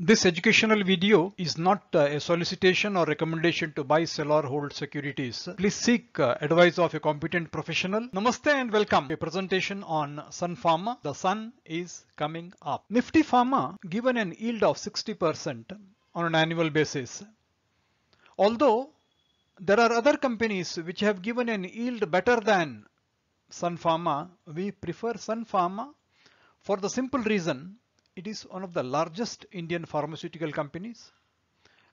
This educational video is not uh, a solicitation or recommendation to buy, sell or hold securities. Please seek uh, advice of a competent professional. Namaste and welcome. A presentation on Sun Pharma. The sun is coming up. Nifty Pharma given an yield of 60% on an annual basis. Although there are other companies which have given an yield better than Sun Pharma, we prefer Sun Pharma for the simple reason it is one of the largest Indian pharmaceutical companies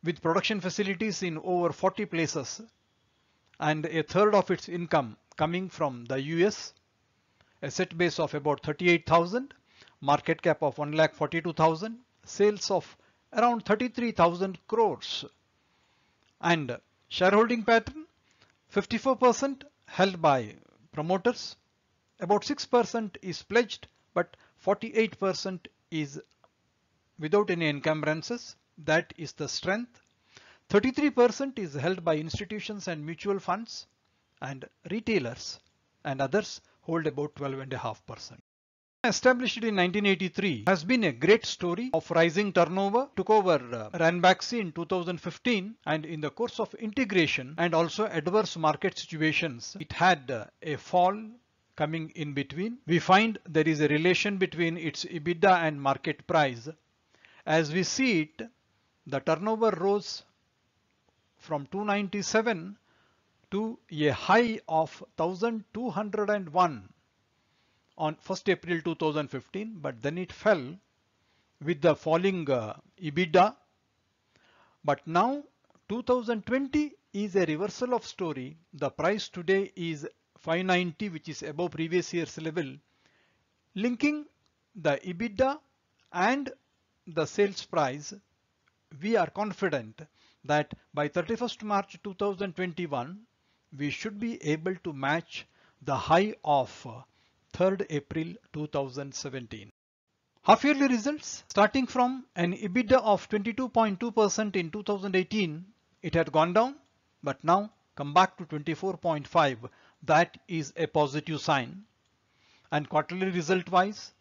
with production facilities in over 40 places and a third of its income coming from the US, asset base of about 38,000, market cap of 1,42,000, sales of around 33,000 crores and shareholding pattern 54% held by promoters, about 6% is pledged but 48% is without any encumbrances. That is the strength. 33% is held by institutions and mutual funds and retailers and others hold about 12.5%. Established in 1983 has been a great story of rising turnover, took over uh, Ranbaxy in 2015 and in the course of integration and also adverse market situations, it had uh, a fall coming in between. We find there is a relation between its EBITDA and market price. As we see it, the turnover rose from 297 to a high of 1201 on 1st April 2015, but then it fell with the falling uh, EBITDA. But now 2020 is a reversal of story. The price today is 590 which is above previous year's level linking the EBITDA and the sales price we are confident that by 31st March 2021 we should be able to match the high of 3rd April 2017. Half yearly results starting from an EBITDA of 22.2% in 2018 it had gone down but now come back to 24.5 that is a positive sign. And quarterly result wise,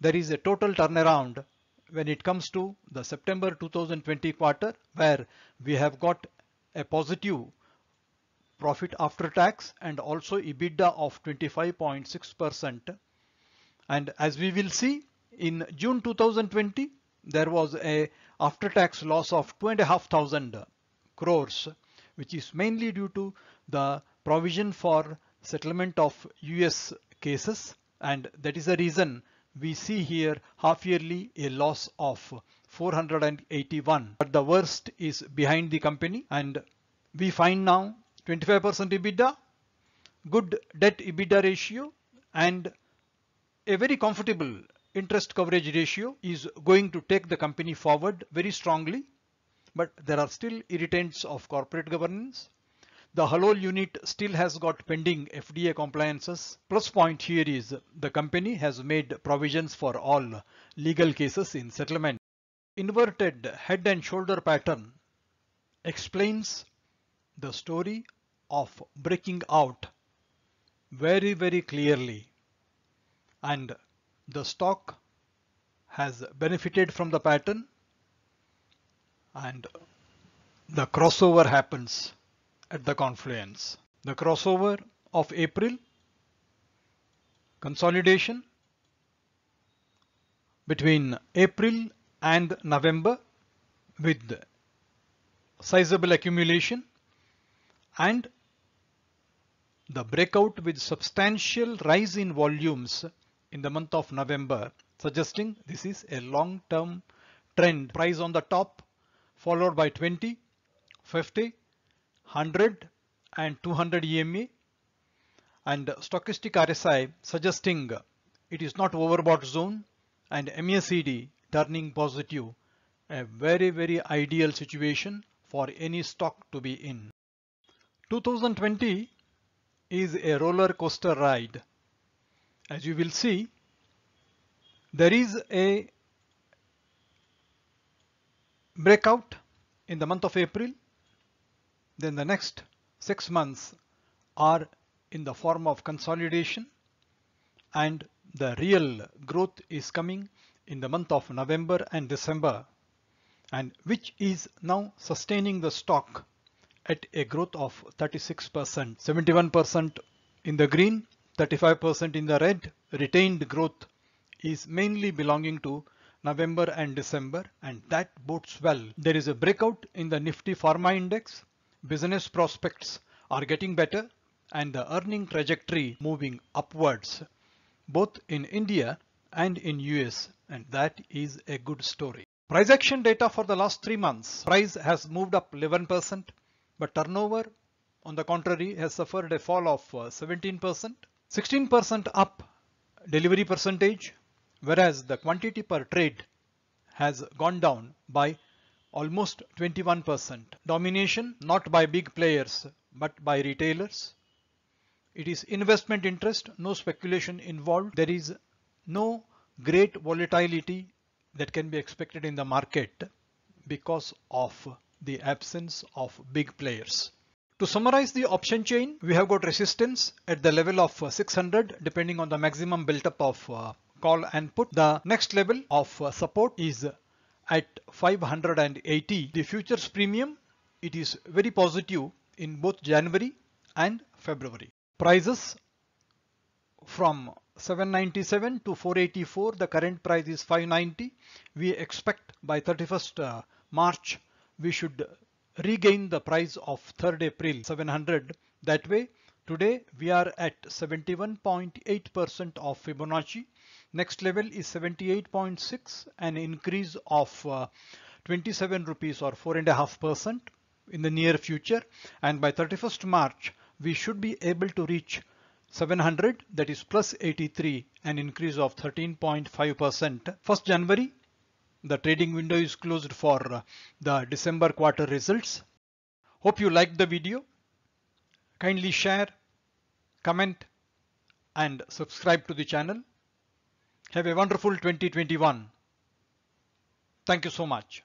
there is a total turnaround when it comes to the September 2020 quarter where we have got a positive profit after tax and also EBITDA of 25.6%. And as we will see in June 2020, there was a after tax loss of 2,500 crores, which is mainly due to the provision for settlement of US cases and that is the reason we see here half yearly a loss of 481 but the worst is behind the company and we find now 25% EBITDA good debt EBITDA ratio and a very comfortable interest coverage ratio is going to take the company forward very strongly but there are still irritants of corporate governance the Halol unit still has got pending FDA compliances. Plus point here is the company has made provisions for all legal cases in settlement. Inverted head and shoulder pattern explains the story of breaking out very very clearly and the stock has benefited from the pattern and the crossover happens at the confluence. The crossover of April, consolidation between April and November with sizable accumulation and the breakout with substantial rise in volumes in the month of November suggesting this is a long term trend price on the top followed by 20 50 100 and 200 EMA and stochastic RSI suggesting it is not overbought zone and MACD turning positive a very very ideal situation for any stock to be in. 2020 is a roller coaster ride. As you will see, there is a breakout in the month of April then the next six months are in the form of consolidation and the real growth is coming in the month of November and December and which is now sustaining the stock at a growth of 36%, 71% in the green, 35% in the red. Retained growth is mainly belonging to November and December and that bodes well. There is a breakout in the Nifty Pharma Index business prospects are getting better and the earning trajectory moving upwards, both in India and in US, and that is a good story. Price action data for the last three months, price has moved up 11%, but turnover, on the contrary, has suffered a fall of 17%, uh, 16% up delivery percentage, whereas the quantity per trade has gone down by almost 21%. Domination not by big players but by retailers. It is investment interest, no speculation involved. There is no great volatility that can be expected in the market because of the absence of big players. To summarize the option chain, we have got resistance at the level of 600 depending on the maximum built up of uh, call and put. The next level of uh, support is at 580 the futures premium it is very positive in both January and February prices from 797 to 484 the current price is 590 we expect by 31st uh, March we should regain the price of 3rd April 700 that way today we are at 71.8% of Fibonacci Next level is 78.6, an increase of uh, 27 rupees or 4.5% in the near future. And by 31st March, we should be able to reach 700, that is plus 83, an increase of 13.5%. 1st January, the trading window is closed for uh, the December quarter results. Hope you liked the video. Kindly share, comment and subscribe to the channel. Have a wonderful 2021. Thank you so much.